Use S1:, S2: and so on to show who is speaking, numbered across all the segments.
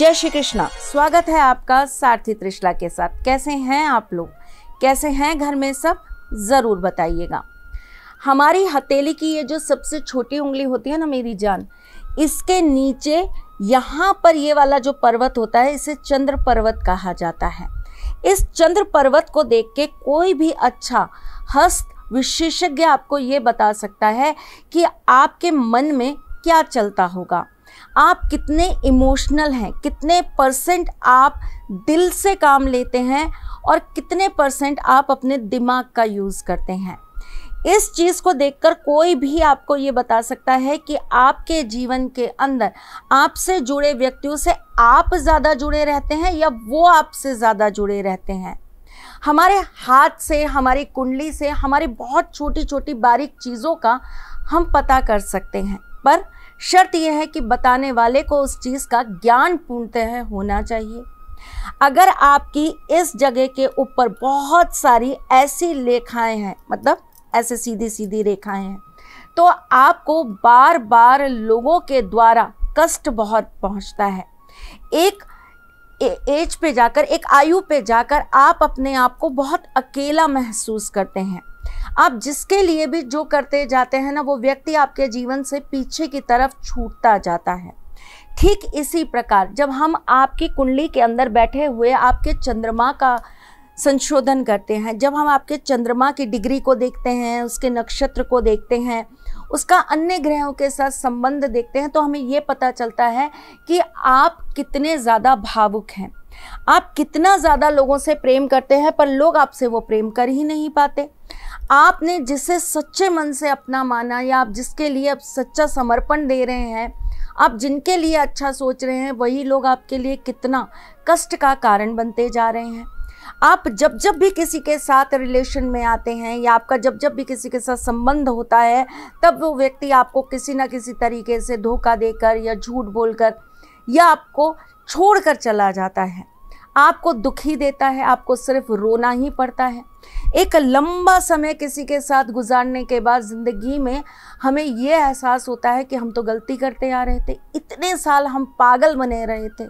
S1: जय श्री कृष्णा स्वागत है आपका सारथी त्रिशला के साथ कैसे हैं आप लोग कैसे हैं घर में सब ज़रूर बताइएगा हमारी हथेली की ये जो सबसे छोटी उंगली होती है ना मेरी जान इसके नीचे यहाँ पर ये वाला जो पर्वत होता है इसे चंद्र पर्वत कहा जाता है इस चंद्र पर्वत को देख के कोई भी अच्छा हस्त विशेषज्ञ आपको ये बता सकता है कि आपके मन में क्या चलता होगा आप कितने इमोशनल हैं कितने परसेंट आप दिल से काम लेते हैं और कितने परसेंट आप अपने दिमाग का यूज़ करते हैं इस चीज़ को देखकर कोई भी आपको ये बता सकता है कि आपके जीवन के अंदर आपसे जुड़े व्यक्तियों से आप ज़्यादा जुड़े रहते हैं या वो आपसे ज़्यादा जुड़े रहते हैं हमारे हाथ से हमारी कुंडली से हमारी बहुत छोटी छोटी बारीक चीज़ों का हम पता कर सकते हैं पर शर्त यह है कि बताने वाले को उस चीज़ का ज्ञान पूर्णतः होना चाहिए अगर आपकी इस जगह के ऊपर बहुत सारी ऐसी रेखाएँ हैं मतलब ऐसे सीधी सीधी रेखाएं हैं तो आपको बार बार लोगों के द्वारा कष्ट बहुत पहुंचता है एक एज पे जाकर एक आयु पे जाकर आप अपने आप को बहुत अकेला महसूस करते हैं आप जिसके लिए भी जो करते जाते हैं ना वो व्यक्ति आपके जीवन से पीछे की तरफ छूटता जाता है ठीक इसी प्रकार जब हम आपकी कुंडली के अंदर बैठे हुए आपके चंद्रमा का संशोधन करते हैं जब हम आपके चंद्रमा की डिग्री को देखते हैं उसके नक्षत्र को देखते हैं उसका अन्य ग्रहों के साथ संबंध देखते हैं तो हमें ये पता चलता है कि आप कितने ज़्यादा भावुक हैं आप कितना ज़्यादा लोगों से प्रेम करते हैं पर लोग आपसे वो प्रेम कर ही नहीं पाते आपने जिसे सच्चे मन से अपना माना या आप जिसके लिए आप सच्चा समर्पण दे रहे हैं आप जिनके लिए अच्छा सोच रहे हैं वही लोग आपके लिए कितना कष्ट का कारण बनते जा रहे हैं आप जब जब भी किसी के साथ रिलेशन में आते हैं या आपका जब जब भी किसी के साथ संबंध होता है तब वो व्यक्ति आपको किसी ना किसी तरीके से धोखा देकर या झूठ बोलकर या आपको छोड़कर चला जाता है आपको दुखी देता है आपको सिर्फ रोना ही पड़ता है एक लंबा समय किसी के साथ गुजारने के बाद ज़िंदगी में हमें यह एहसास होता है कि हम तो गलती करते आ रहे थे इतने साल हम पागल बने रहे थे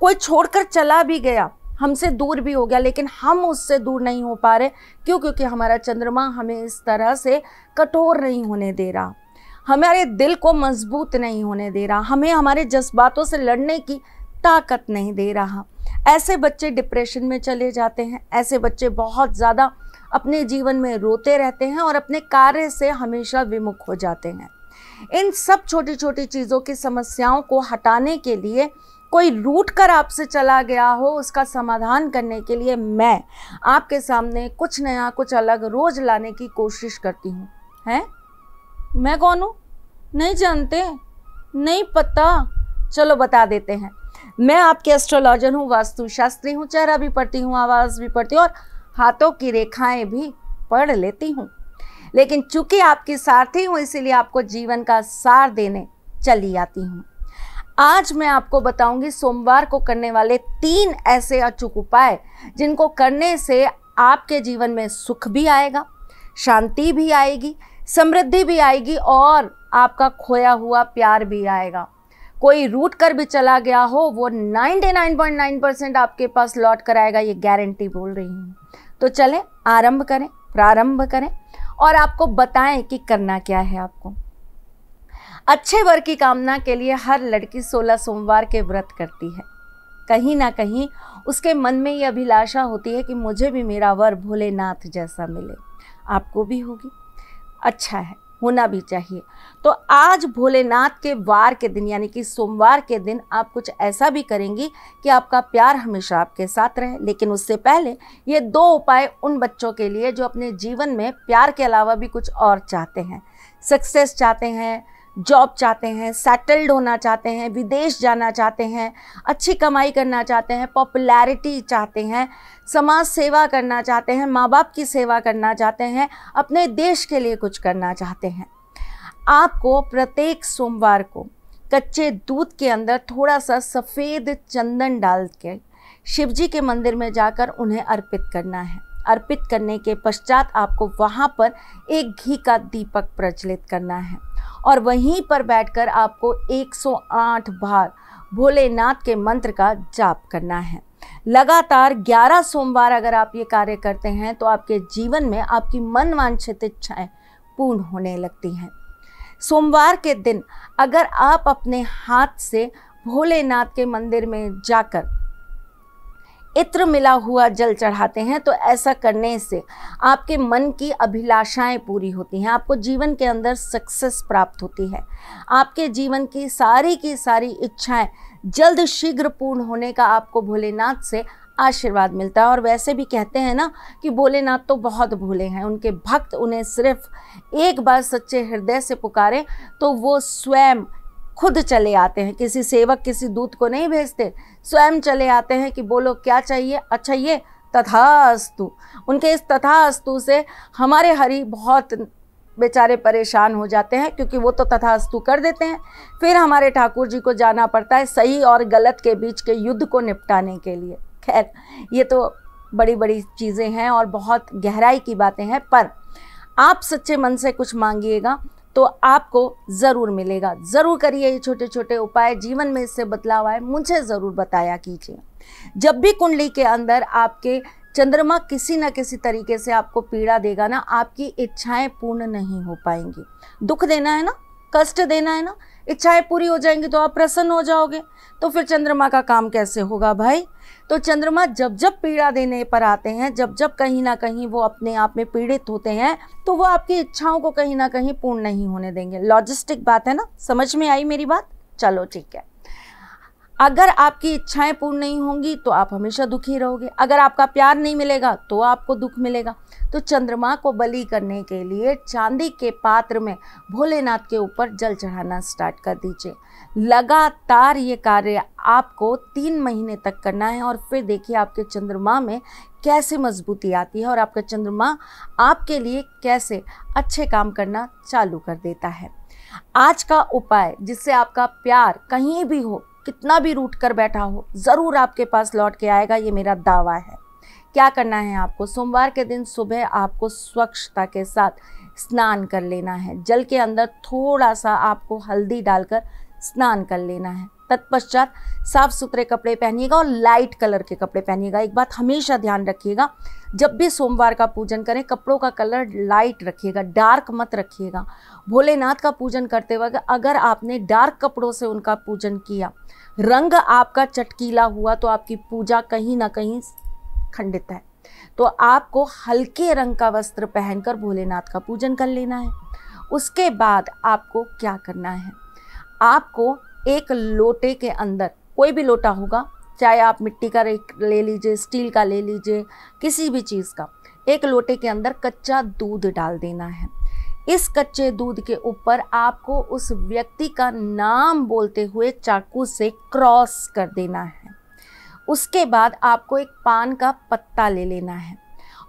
S1: कोई छोड़कर चला भी गया हमसे दूर भी हो गया लेकिन हम उससे दूर नहीं हो पा रहे क्यों क्योंकि हमारा चंद्रमा हमें इस तरह से कठोर नहीं होने दे रहा हमारे दिल को मजबूत नहीं होने दे रहा हमें हमारे जज्बातों से लड़ने की ताकत नहीं दे रहा ऐसे बच्चे डिप्रेशन में चले जाते हैं ऐसे बच्चे बहुत ज़्यादा अपने जीवन में रोते रहते हैं और अपने कार्य से हमेशा विमुख हो जाते हैं इन सब छोटी छोटी चीज़ों की समस्याओं को हटाने के लिए कोई रूट कर आपसे चला गया हो उसका समाधान करने के लिए मैं आपके सामने कुछ नया कुछ अलग रोज लाने की कोशिश करती हूँ हैं मैं कौन हूँ नहीं जानते नहीं पता चलो बता देते हैं मैं आपके एस्ट्रोलॉजर हूँ वास्तु शास्त्री हूँ चेहरा भी पढ़ती हूँ आवाज़ भी पढ़ती हूँ और हाथों की रेखाएं भी पढ़ लेती हूँ लेकिन चूंकि आपकी सारथी हूँ इसीलिए आपको जीवन का सार देने चली आती हूँ आज मैं आपको बताऊंगी सोमवार को करने वाले तीन ऐसे अचूक उपाय जिनको करने से आपके जीवन में सुख भी आएगा शांति भी आएगी समृद्धि भी आएगी और आपका खोया हुआ प्यार भी आएगा कोई रूट कर भी चला गया हो वो 99.9 परसेंट आपके पास लौट कर आएगा ये गारंटी बोल रही हूँ तो चलें आरंभ करें प्रारंभ करें और आपको बताएं कि करना क्या है आपको अच्छे वर की कामना के लिए हर लड़की 16 सोमवार के व्रत करती है कहीं ना कहीं उसके मन में ये अभिलाषा होती है कि मुझे भी मेरा वर भोलेनाथ जैसा मिले आपको भी होगी अच्छा है होना भी चाहिए तो आज भोलेनाथ के वार के दिन यानी कि सोमवार के दिन आप कुछ ऐसा भी करेंगी कि आपका प्यार हमेशा आपके साथ रहे लेकिन उससे पहले ये दो उपाय उन बच्चों के लिए जो अपने जीवन में प्यार के अलावा भी कुछ और चाहते हैं सक्सेस चाहते हैं जॉब चाहते हैं सेटल्ड होना चाहते हैं विदेश जाना चाहते हैं अच्छी कमाई करना चाहते हैं पॉपुलैरिटी चाहते हैं समाज सेवा करना चाहते हैं माँ बाप की सेवा करना चाहते हैं अपने देश के लिए कुछ करना चाहते हैं आपको प्रत्येक सोमवार को कच्चे दूध के अंदर थोड़ा सा सफ़ेद चंदन डाल के शिव जी के मंदिर में जाकर उन्हें अर्पित करना है अर्पित करने के पश्चात आपको वहाँ पर एक घी का दीपक प्रज्वलित करना है और वहीं पर बैठकर आपको 108 बार भोलेनाथ के मंत्र का जाप करना है लगातार 11 सोमवार अगर आप ये कार्य करते हैं तो आपके जीवन में आपकी मन वांछित इच्छाएं पूर्ण होने लगती हैं सोमवार के दिन अगर आप अपने हाथ से भोलेनाथ के मंदिर में जाकर इत्र मिला हुआ जल चढ़ाते हैं तो ऐसा करने से आपके मन की अभिलाषाएं पूरी होती हैं आपको जीवन के अंदर सक्सेस प्राप्त होती है आपके जीवन की सारी की सारी इच्छाएं जल्द शीघ्र पूर्ण होने का आपको भोलेनाथ से आशीर्वाद मिलता है और वैसे भी कहते हैं ना कि भोलेनाथ तो बहुत भोले हैं उनके भक्त उन्हें सिर्फ एक बार सच्चे हृदय से पुकारें तो वो स्वयं खुद चले आते हैं किसी सेवक किसी दूत को नहीं भेजते स्वयं चले आते हैं कि बोलो क्या चाहिए अच्छा ये तथास्तु उनके इस तथास्तु से हमारे हरि बहुत बेचारे परेशान हो जाते हैं क्योंकि वो तो तथास्तु कर देते हैं फिर हमारे ठाकुर जी को जाना पड़ता है सही और गलत के बीच के युद्ध को निपटाने के लिए खैर ये तो बड़ी बड़ी चीज़ें हैं और बहुत गहराई की बातें हैं पर आप सच्चे मन से कुछ मांगिएगा तो आपको ज़रूर मिलेगा ज़रूर करिए ये छोटे छोटे उपाय जीवन में इससे बदलाव आए मुझे ज़रूर बताया कीजिए जब भी कुंडली के अंदर आपके चंद्रमा किसी ना किसी तरीके से आपको पीड़ा देगा ना आपकी इच्छाएं पूर्ण नहीं हो पाएंगी दुख देना है ना कष्ट देना है ना इच्छाएं पूरी हो जाएंगी तो आप प्रसन्न हो जाओगे तो फिर चंद्रमा का काम कैसे होगा भाई तो चंद्रमा जब जब पीड़ा देने पर आते हैं जब जब कहीं ना कहीं वो अपने आप में पीड़ित होते हैं तो वो आपकी इच्छाओं को कहीं ना कहीं पूर्ण नहीं होने देंगे लॉजिस्टिक बात है ना समझ में आई मेरी बात चलो ठीक है अगर आपकी इच्छाएं पूर्ण नहीं होंगी तो आप हमेशा दुखी रहोगे अगर आपका प्यार नहीं मिलेगा तो आपको दुख मिलेगा तो चंद्रमा को बलि करने के लिए चांदी के पात्र में भोलेनाथ के ऊपर जल चढ़ाना स्टार्ट कर दीजिए लगातार ये कार्य आपको तीन महीने तक करना है और फिर देखिए आपके चंद्रमा में कैसे मजबूती आती है और आपका चंद्रमा आपके लिए कैसे अच्छे काम करना चालू कर देता है आज का उपाय जिससे आपका प्यार कहीं भी हो कितना भी रूट कर बैठा हो ज़रूर आपके पास लौट के आएगा ये मेरा दावा है क्या करना है आपको सोमवार के दिन सुबह आपको स्वच्छता के साथ स्नान कर लेना है जल के अंदर थोड़ा सा आपको हल्दी डालकर स्नान कर लेना है तत्पश्चात साफ सुथरे कपड़े पहनिएगा और लाइट कलर के कपड़े पहनिएगा एक बात हमेशा ध्यान रखिएगा जब भी सोमवार का पूजन करें कपड़ों का कलर लाइट रखिएगा डार्क मत रखिएगा भोलेनाथ का पूजन करते वक्त अगर आपने डार्क कपड़ों से उनका पूजन किया रंग आपका चटकीला हुआ तो आपकी पूजा कहीं ना कहीं खंडित है तो आपको हल्के रंग का वस्त्र पहनकर भोलेनाथ का पूजन कर लेना है उसके बाद आपको क्या करना है आपको एक लोटे के अंदर कोई भी लोटा होगा चाहे आप मिट्टी का ले लीजिए स्टील का ले लीजिए किसी भी चीज़ का एक लोटे के अंदर कच्चा दूध डाल देना है इस कच्चे दूध के ऊपर आपको उस व्यक्ति का नाम बोलते हुए चाकू से क्रॉस कर देना है उसके बाद आपको एक पान का पत्ता ले लेना है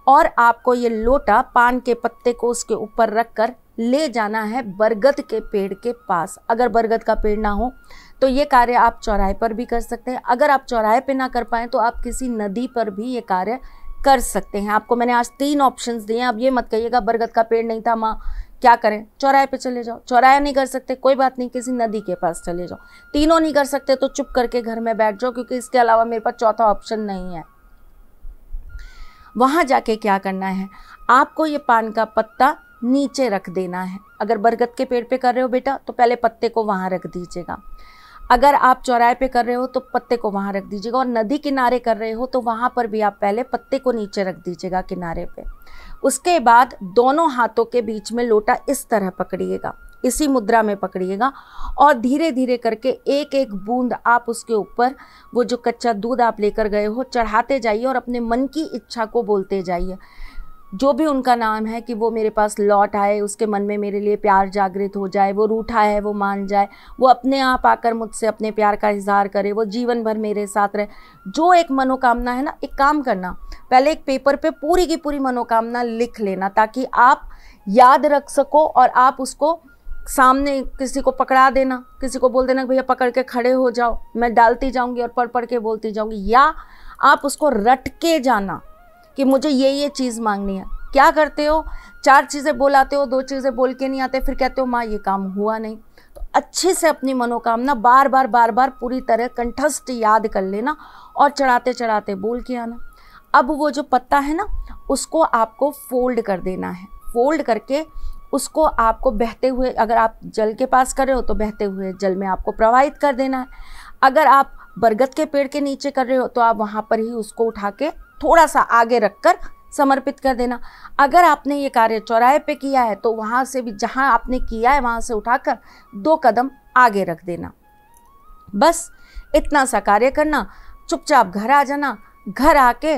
S1: और आपको ये लोटा पान के पत्ते को उसके ऊपर रखकर ले जाना है बरगद के पेड़ के पास अगर बरगद का पेड़ ना हो तो ये कार्य आप चौराहे पर भी कर सकते हैं अगर आप चौराहे पे ना कर पाएँ तो आप किसी नदी पर भी ये कार्य कर सकते हैं आपको मैंने आज तीन ऑप्शंस दिए हैं अब ये मत कहिएगा बरगद का पेड़ नहीं था माँ क्या करें चौराहे पे चले जाओ चौराया नहीं कर सकते कोई बात नहीं किसी नदी के पास चले जाओ तीनों नहीं कर सकते तो चुप करके घर में बैठ जाओ क्योंकि इसके अलावा मेरे पास चौथा ऑप्शन नहीं है वहाँ जाके क्या करना है आपको ये पान का पत्ता नीचे रख देना है अगर बरगद के पेड़ पे कर रहे हो बेटा तो पहले पत्ते को वहाँ रख दीजिएगा अगर आप चौराहे पे कर रहे हो तो पत्ते को वहाँ रख दीजिएगा और नदी किनारे कर रहे हो तो वहाँ पर भी आप पहले पत्ते को नीचे रख दीजिएगा किनारे पे उसके बाद दोनों हाथों के बीच में लोटा इस तरह पकड़िएगा इसी मुद्रा में पकड़िएगा और धीरे धीरे करके एक एक बूंद आप उसके ऊपर वो जो कच्चा दूध आप लेकर गए हो चढ़ाते जाइए और अपने मन की इच्छा को बोलते जाइए जो भी उनका नाम है कि वो मेरे पास लौट आए उसके मन में मेरे लिए प्यार जागृत हो जाए वो रूठा है वो मान जाए वो अपने आप आकर मुझसे अपने प्यार का इजहार करे वो जीवन भर मेरे साथ रहे जो एक मनोकामना है ना एक काम करना पहले एक पेपर पे पूरी की पूरी मनोकामना लिख लेना ताकि आप याद रख सको और आप उसको सामने किसी को पकड़ा देना किसी को बोल देना भैया पकड़ के खड़े हो जाओ मैं डालती जाऊंगी और पढ़ पढ़ के बोलती जाऊंगी या आप उसको रट के जाना कि मुझे ये ये चीज़ मांगनी है क्या करते हो चार चीज़ें बोलाते हो दो चीज़ें बोल के नहीं आते फिर कहते हो माँ ये काम हुआ नहीं तो अच्छे से अपनी मनोकामना बार बार बार बार पूरी तरह कंठस्थ याद कर लेना और चढ़ाते चढ़ाते बोल के आना अब वो जो पत्ता है ना उसको आपको फोल्ड कर देना है फोल्ड करके उसको आपको बहते हुए अगर आप जल के पास कर रहे हो तो बहते हुए जल में आपको प्रवाहित कर देना है अगर आप बरगद के पेड़ के नीचे कर रहे हो तो आप वहाँ पर ही उसको उठा के थोड़ा सा आगे रखकर समर्पित कर देना अगर आपने ये कार्य चौराहे पे किया है तो वहाँ से भी जहाँ आपने किया है वहाँ से उठाकर दो कदम आगे रख देना बस इतना सा कार्य करना चुपचाप घर आ जाना घर आके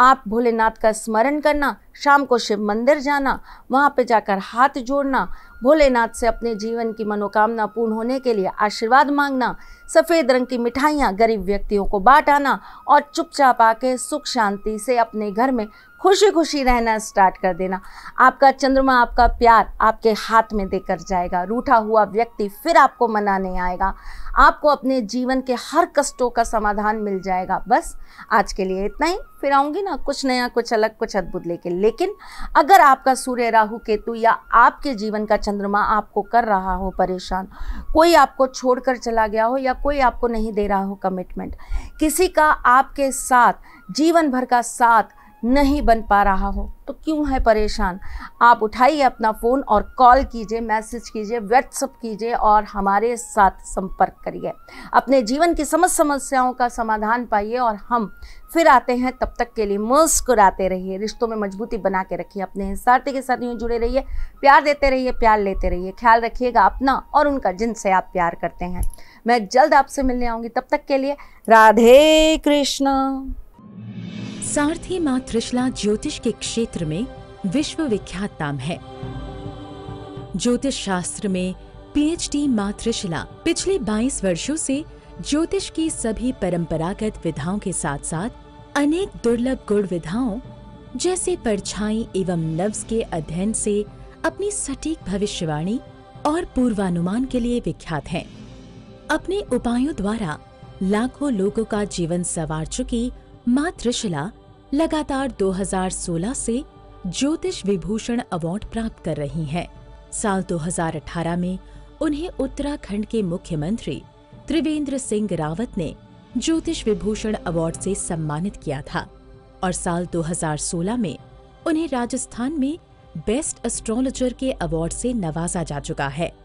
S1: आप भोलेनाथ का स्मरण करना शाम को शिव मंदिर जाना वहाँ पे जाकर हाथ जोड़ना भोलेनाथ से अपने जीवन की मनोकामना पूर्ण होने के लिए आशीर्वाद मांगना सफ़ेद रंग की मिठाइयाँ गरीब व्यक्तियों को बांट आना और चुपचाप आके सुख शांति से अपने घर में खुशी खुशी रहना स्टार्ट कर देना आपका चंद्रमा आपका प्यार आपके हाथ में देकर जाएगा रूठा हुआ व्यक्ति फिर आपको मनाने आएगा आपको अपने जीवन के हर कष्टों का समाधान मिल जाएगा बस आज के लिए इतना ही फिर आऊँगी ना कुछ नया कुछ अलग कुछ अद्भुत लेके लेकिन अगर आपका सूर्य राहु केतु या आपके जीवन का चंद्रमा आपको कर रहा हो परेशान कोई आपको छोड़कर चला गया हो या कोई आपको नहीं दे रहा हो कमिटमेंट किसी का आपके साथ जीवन भर का साथ नहीं बन पा रहा हो तो क्यों है परेशान आप उठाइए अपना फ़ोन और कॉल कीजिए मैसेज कीजिए व्हाट्सअप कीजिए और हमारे साथ संपर्क करिए अपने जीवन की समस्त समस्याओं का समाधान पाइए और हम फिर आते हैं तब तक के लिए मुस्कुराते रहिए रिश्तों में मजबूती बना के रखिए अपने साथी के साथ यूँ जुड़े रहिए प्यार देते रहिए प्यार लेते रहिए ख्याल रखिएगा अपना और उनका जिनसे आप प्यार करते हैं मैं जल्द आपसे मिलने आऊँगी तब तक के लिए राधे कृष्ण सारथी माँ त्रिशला ज्योतिष के क्षेत्र में विश्व विख्यात नाम है ज्योतिष शास्त्र में पीएचडी माँ त्रिशला पिछले 22 वर्षों से ज्योतिष की सभी परंपरागत विधाओं के साथ साथ अनेक दुर्लभ गुण विधाओं जैसे परछाई एवं नव्स के अध्ययन से अपनी सटीक भविष्यवाणी और पूर्वानुमान के लिए विख्यात हैं। अपने उपायों द्वारा लाखों लोगों का जीवन सवार चुकी मातृशिला लगातार 2016 से ज्योतिष विभूषण अवार्ड प्राप्त कर रही हैं। साल 2018 में उन्हें उत्तराखंड के मुख्यमंत्री त्रिवेंद्र सिंह रावत ने ज्योतिष विभूषण अवार्ड से सम्मानित किया था और साल 2016 में उन्हें राजस्थान में बेस्ट एस्ट्रोलॉजर के अवार्ड से नवाजा जा चुका है